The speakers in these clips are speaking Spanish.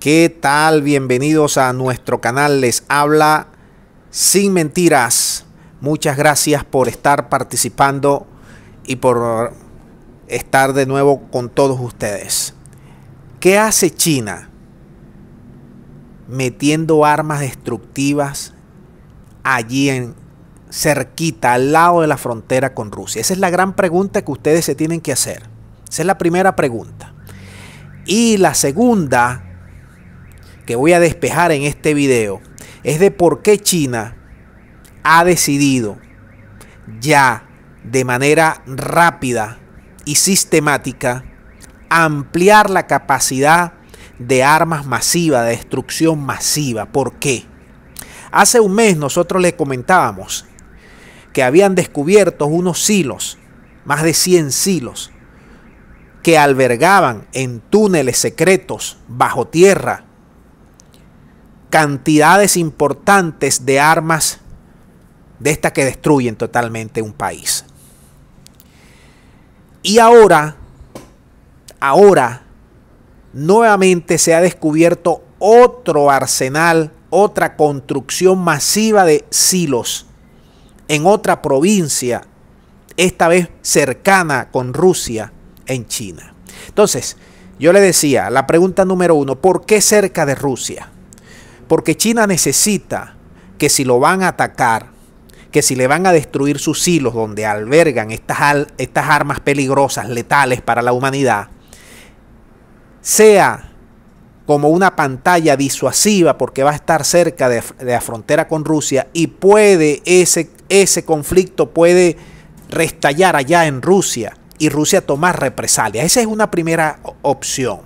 ¿Qué tal? Bienvenidos a nuestro canal. Les habla sin mentiras. Muchas gracias por estar participando y por estar de nuevo con todos ustedes. ¿Qué hace China metiendo armas destructivas allí en cerquita, al lado de la frontera con Rusia? Esa es la gran pregunta que ustedes se tienen que hacer. Esa es la primera pregunta. Y la segunda que voy a despejar en este video es de por qué China ha decidido ya de manera rápida y sistemática ampliar la capacidad de armas masivas de destrucción masiva. ¿Por qué? Hace un mes nosotros le comentábamos que habían descubierto unos silos, más de 100 silos, que albergaban en túneles secretos bajo tierra cantidades importantes de armas de estas que destruyen totalmente un país. Y ahora, ahora, nuevamente se ha descubierto otro arsenal, otra construcción masiva de silos en otra provincia, esta vez cercana con Rusia, en China. Entonces, yo le decía, la pregunta número uno, ¿por qué cerca de Rusia? Porque China necesita que si lo van a atacar, que si le van a destruir sus hilos donde albergan estas, estas armas peligrosas, letales para la humanidad, sea como una pantalla disuasiva porque va a estar cerca de, la frontera con Rusia y puede ese, ese conflicto puede restallar allá en Rusia y Rusia tomar represalias. Esa es una primera opción.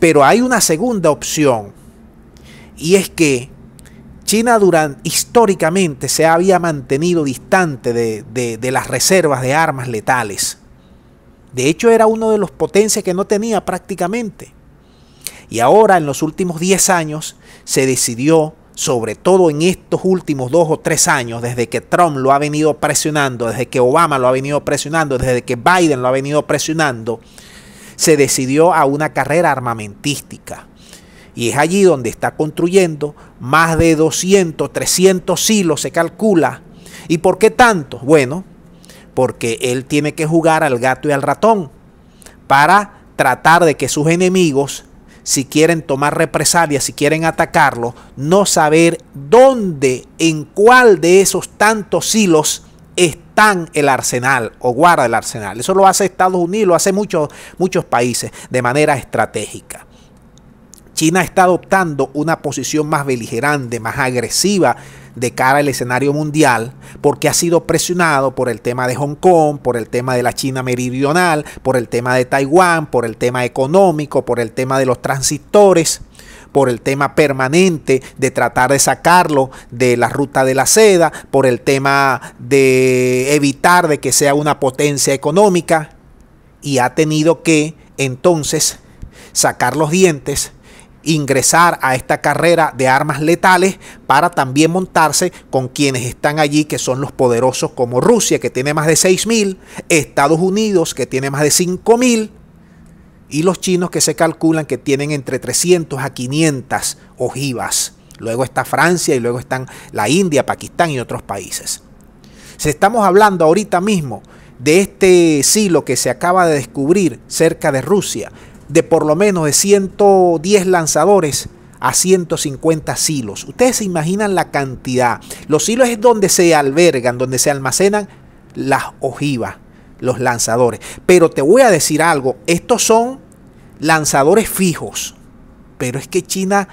Pero hay una segunda opción y es que China históricamente se había mantenido distante de, de las reservas de armas letales. De hecho, era uno de los potencias que no tenía prácticamente. Y ahora, en los últimos 10 años, se decidió, sobre todo en estos últimos 2 o 3 años, desde que Trump lo ha venido presionando, desde que Obama lo ha venido presionando, desde que Biden lo ha venido presionando, se decidió a una carrera armamentística y es allí donde está construyendo más de 200, 300 silos, se calcula. ¿Y por qué tanto? Bueno, porque él tiene que jugar al gato y al ratón para tratar de que sus enemigos, si quieren tomar represalias, si quieren atacarlo, no saber dónde, en cuál de esos tantos silos están el arsenal o guarda el arsenal. Eso lo hace Estados Unidos, lo hace muchos, muchos países de manera estratégica. China está adoptando una posición más beligerante, más agresiva de cara al escenario mundial, porque ha sido presionado por el tema de Hong Kong, por el tema de la China meridional, por el tema de Taiwán, por el tema económico, por el tema de los transistores por el tema permanente de tratar de sacarlo de la ruta de la seda, por el tema de evitar de que sea una potencia económica y ha tenido que entonces sacar los dientes ingresar a esta carrera de armas letales para también montarse con quienes están allí, que son los poderosos como Rusia, que tiene más de 6.000, Estados Unidos, que tiene más de 5.000, y los chinos que se calculan que tienen entre 300 a 500 ojivas. Luego está Francia y luego están la India, Pakistán y otros países. Si estamos hablando ahorita mismo de este silo que se acaba de descubrir cerca de Rusia, de por lo menos de 110 lanzadores a 150 silos. Ustedes se imaginan la cantidad. Los silos es donde se albergan, donde se almacenan las ojivas, los lanzadores. Pero te voy a decir algo, estos son lanzadores fijos. Pero es que China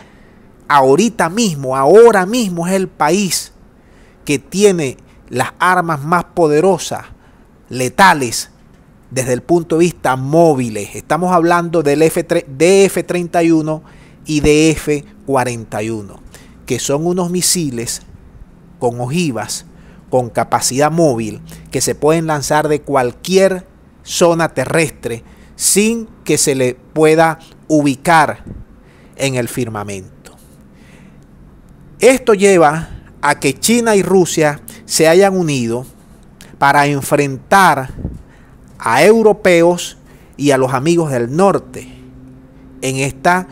ahorita mismo, ahora mismo es el país que tiene las armas más poderosas, letales, desde el punto de vista móviles. Estamos hablando del F3, DF-31 y DF-41, que son unos misiles con ojivas, con capacidad móvil, que se pueden lanzar de cualquier zona terrestre sin que se le pueda ubicar en el firmamento. Esto lleva a que China y Rusia se hayan unido para enfrentar a europeos y a los amigos del norte en esta,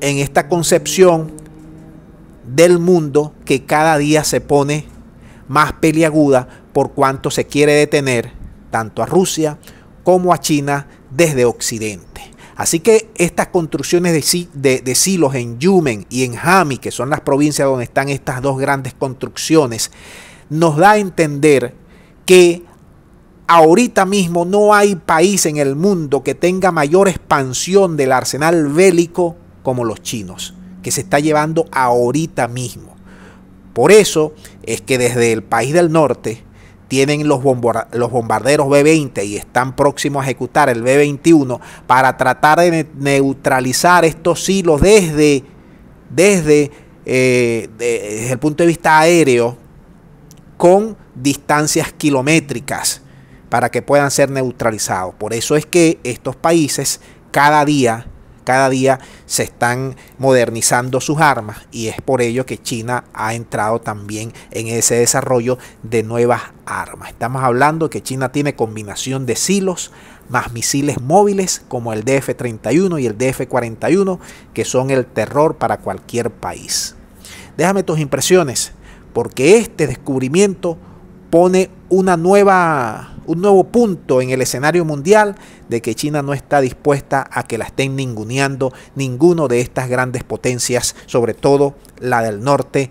en esta concepción del mundo que cada día se pone más peliaguda por cuanto se quiere detener tanto a Rusia como a China desde Occidente. Así que estas construcciones de, de, de, silos en Yumen y en Hami, que son las provincias donde están estas dos grandes construcciones, nos da a entender que Ahorita mismo no hay país en el mundo que tenga mayor expansión del arsenal bélico como los chinos, que se está llevando ahorita mismo. Por eso es que desde el país del norte tienen los, bombarderos B-20 y están próximos a ejecutar el B-21 para tratar de neutralizar estos silos desde, desde, eh, desde el punto de vista aéreo con distancias kilométricas para que puedan ser neutralizados. Por eso es que estos países cada día, cada día se están modernizando sus armas y es por ello que China ha entrado también en ese desarrollo de nuevas armas. Estamos hablando que China tiene combinación de silos más misiles móviles como el DF-31 y el DF-41 que son el terror para cualquier país. Déjame tus impresiones porque este descubrimiento pone una nueva un nuevo punto en el escenario mundial de que China no está dispuesta a que la estén ninguneando ninguno de estas grandes potencias, sobre todo la del norte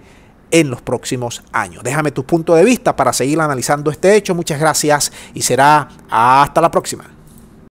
en los próximos años. Déjame tu punto de vista para seguir analizando este hecho. Muchas gracias y será hasta la próxima.